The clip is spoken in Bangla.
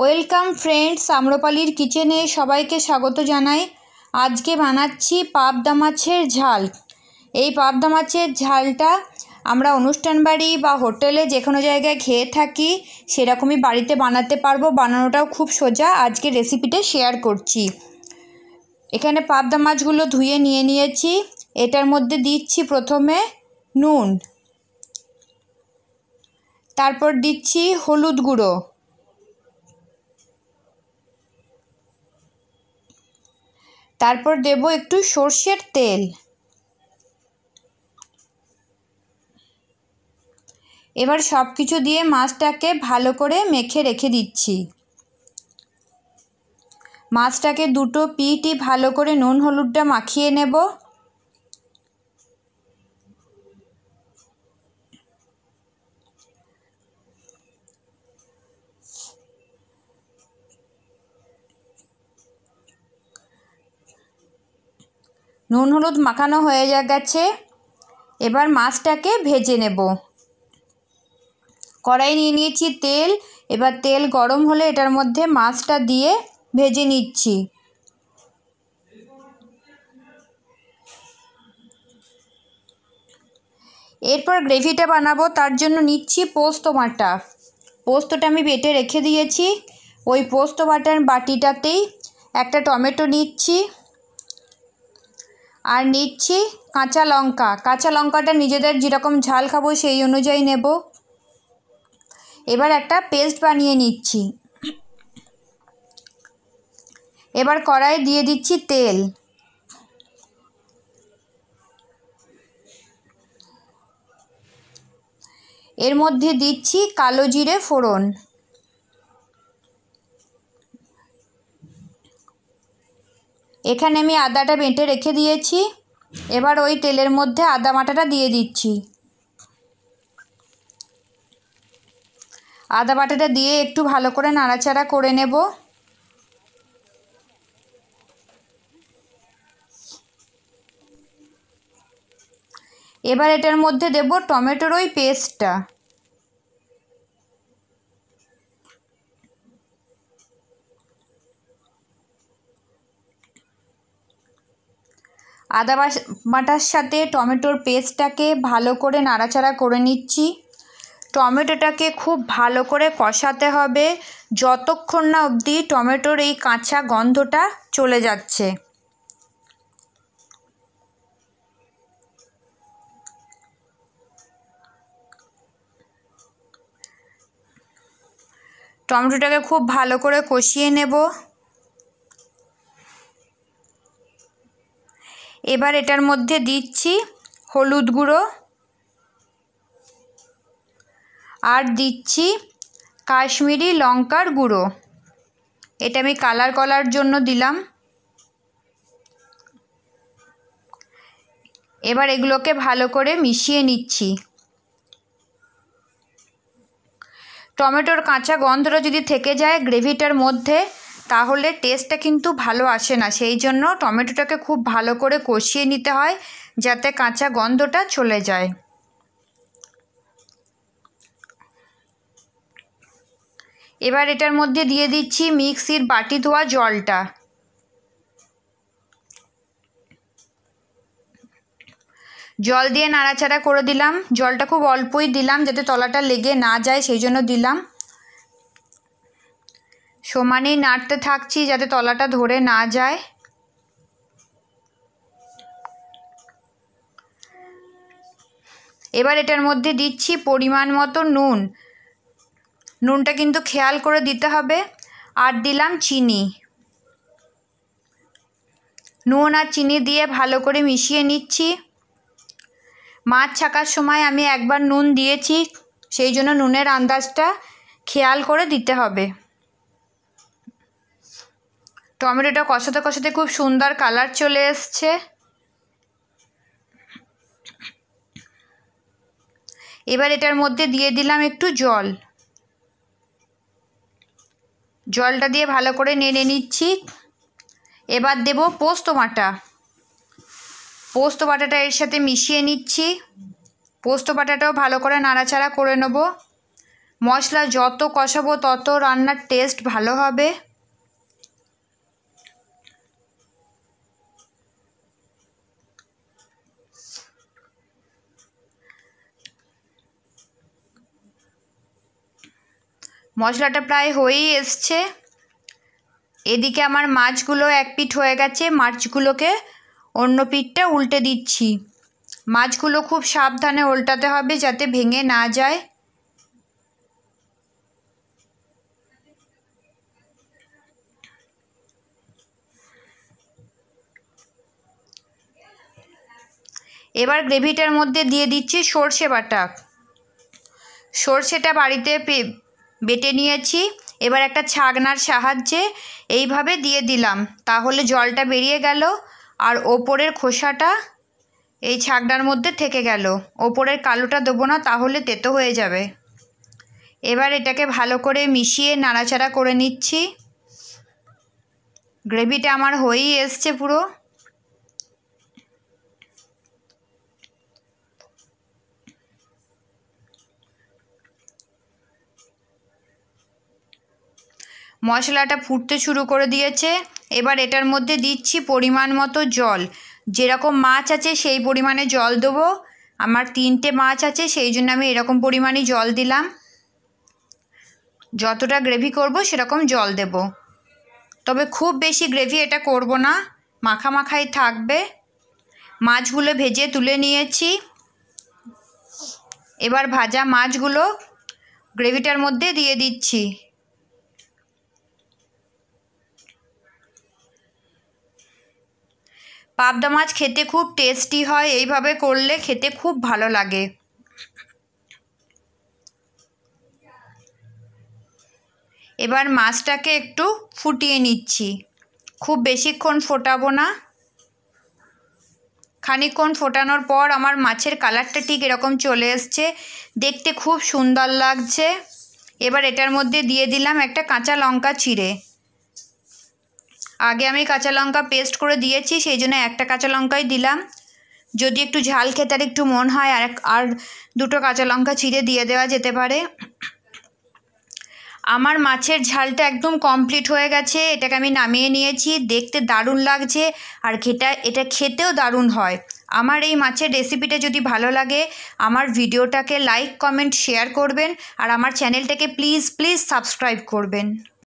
ওয়েলকাম ফ্রেন্ডস আম্রপালির কিচেনে সবাইকে স্বাগত জানাই আজকে বানাচ্ছি পাবদা মাছের ঝাল এই পাবদা মাছের ঝালটা আমরা অনুষ্ঠান বাড়ি বা হোটেলে যে কোনো জায়গায় খেয়ে থাকি সেরকমই বাড়িতে বানাতে পারবো বানানোটাও খুব সোজা আজকে রেসিপিটা শেয়ার করছি এখানে পাবদা মাছগুলো ধুয়ে নিয়ে নিয়েছি এটার মধ্যে দিচ্ছি প্রথমে নুন তারপর দিচ্ছি হলুদ গুঁড়ো তারপর দেব একটু সর্ষের তেল এবার সব কিছু দিয়ে মাছটাকে ভালো করে মেখে রেখে দিচ্ছি মাছটাকে দুটো পিটি ভালো করে নুন হলুদটা মাখিয়ে নেব নুন হলুদ মাখানো হয়ে গেছে এবার মাছটাকে ভেজে নেব কড়াই নিয়ে নিয়েছি তেল এবার তেল গরম হলে এটার মধ্যে মাছটা দিয়ে ভেজে নিচ্ছি এরপর গ্রেভিটা বানাবো তার জন্য নিচ্ছি পোস্ত বাটা পোস্তটা আমি বেটে রেখে দিয়েছি ওই পোস্ত বাটার বাটিটাতেই একটা টমেটো নিচ্ছি আর নিচ্ছি কাঁচা লঙ্কা কাঁচা লঙ্কাটা নিজেদের যেরকম ঝাল খাবো সেই অনুযায়ী নেব এবার একটা পেস্ট বানিয়ে নিচ্ছি এবার কড়াই দিয়ে দিচ্ছি তেল এর মধ্যে দিচ্ছি কালো জিরে ফোড়ন এখানে আমি আদাটা বেটে রেখে দিয়েছি এবার ওই তেলের মধ্যে আদা বাটাটা দিয়ে দিচ্ছি আদা বাটাটা দিয়ে একটু ভালো করে নাড়াচাড়া করে নেব এবার এটার মধ্যে দেব টমেটোর ওই পেস্টটা আদা বাটার সাথে টমেটোর পেস্টটাকে ভালো করে নাড়াচাড়া করে নিচ্ছি টমেটোটাকে খুব ভালো করে কষাতে হবে যতক্ষণ না অবধি টমেটোর এই কাঁচা গন্ধটা চলে যাচ্ছে টমেটোটাকে খুব ভালো করে কষিয়ে নেব এবার এটার মধ্যে দিচ্ছি হলুদ গুঁড়ো আর দিচ্ছি কাশ্মীরি লঙ্কার গুঁড়ো এটা আমি কালার কলার জন্য দিলাম এবার এগুলোকে ভালো করে মিশিয়ে নিচ্ছি টমেটোর কাঁচা গন্ধটা যদি থেকে যায় গ্রেভিটার মধ্যে তাহলে টেস্টটা কিন্তু ভালো আসে না সেই জন্য টমেটোটাকে খুব ভালো করে কষিয়ে নিতে হয় যাতে কাঁচা গন্ধটা চলে যায় এবার এটার মধ্যে দিয়ে দিচ্ছি মিক্সির বাটি ধোয়া জলটা জল দিয়ে নাড়াচাড়া করে দিলাম জলটা খুব অল্পই দিলাম যাতে তলাটা লেগে না যায় সেই জন্য দিলাম সমানেই নাড়তে থাকছি যাতে তলাটা ধরে না যায় এবার এটার মধ্যে দিচ্ছি পরিমাণ মতো নুন নুনটা কিন্তু খেয়াল করে দিতে হবে আর দিলাম চিনি নুন আর চিনি দিয়ে ভালো করে মিশিয়ে নিচ্ছি মাছ ছাকার সময় আমি একবার নুন দিয়েছি সেই জন্য নুনের আন্দাজটা খেয়াল করে দিতে হবে টমেটোটা কষাতে কষাতে খুব সুন্দর কালার চলে এসছে এবার এটার মধ্যে দিয়ে দিলাম একটু জল জলটা দিয়ে ভালো করে নেড়ে নিচ্ছি এবার দেব পোস্ত বাটা পোস্ত বাটাটা এর সাথে মিশিয়ে নিচ্ছি পোস্ত বাটাটাও ভালো করে নাড়াচাড়া করে নেব মশলা যত কষাবো তত রান্নার টেস্ট ভালো হবে মশলাটা প্রায় হয়েই এসছে এদিকে আমার মাছগুলো এক পিঠ হয়ে গেছে মাছগুলোকে অন্য পিঠটা উল্টে দিচ্ছি মাছগুলো খুব সাবধানে উল্টাতে হবে যাতে ভেঙে না যায় এবার গ্রেভিটার মধ্যে দিয়ে দিচ্ছি সর্ষে বাটা সর্ষেটা বাড়িতে বেটে নিয়েছি এবার একটা ছাগনার সাহায্যে এইভাবে দিয়ে দিলাম তাহলে জলটা বেরিয়ে গেল আর ওপরের খোসাটা এই ছাগনার মধ্যে থেকে গেল ওপরের কালোটা দেবো না তাহলে তেতো হয়ে যাবে এবার এটাকে ভালো করে মিশিয়ে নাড়াচাড়া করে নিচ্ছি গ্রেভিটা আমার হয়েই এসছে পুরো মশলাটা ফুটতে শুরু করে দিয়েছে এবার এটার মধ্যে দিচ্ছি পরিমাণ মতো জল যেরকম মাছ আছে সেই পরিমাণে জল দেবো আমার তিনটে মাছ আছে সেই জন্য আমি এরকম পরিমাণে জল দিলাম যতটা গ্রেভি করব সেরকম জল দেব তবে খুব বেশি গ্রেভি এটা করব না মাখা মাখাই থাকবে মাছগুলো ভেজে তুলে নিয়েছি এবার ভাজা মাছগুলো গ্রেভিটার মধ্যে দিয়ে দিচ্ছি পাবদা মাছ খেতে খুব টেস্টি হয় এইভাবে করলে খেতে খুব ভালো লাগে এবার মাছটাকে একটু ফুটিয়ে নিচ্ছি খুব বেশিক্ষণ ফোটাবো না খানিকক্ষণ ফোটানোর পর আমার মাছের কালারটা ঠিক এরকম চলে এসছে দেখতে খুব সুন্দর লাগছে এবার এটার মধ্যে দিয়ে দিলাম একটা কাঁচা লঙ্কা চিড়ে আগে আমি কাঁচা লঙ্কা পেস্ট করে দিয়েছি সেই জন্য একটা কাঁচা লঙ্কাই দিলাম যদি একটু ঝাল খেতে আর একটু মন হয় আর আর দুটো কাঁচা লঙ্কা ছিঁড়ে দিয়ে দেওয়া যেতে পারে আমার মাছের ঝালটা একদম কমপ্লিট হয়ে গেছে এটাকে আমি নামিয়ে নিয়েছি দেখতে দারুণ লাগছে আর খেটা এটা খেতেও দারুণ হয় আমার এই মাছের রেসিপিটা যদি ভালো লাগে আমার ভিডিওটাকে লাইক কমেন্ট শেয়ার করবেন আর আমার চ্যানেলটাকে প্লিজ প্লিজ সাবস্ক্রাইব করবেন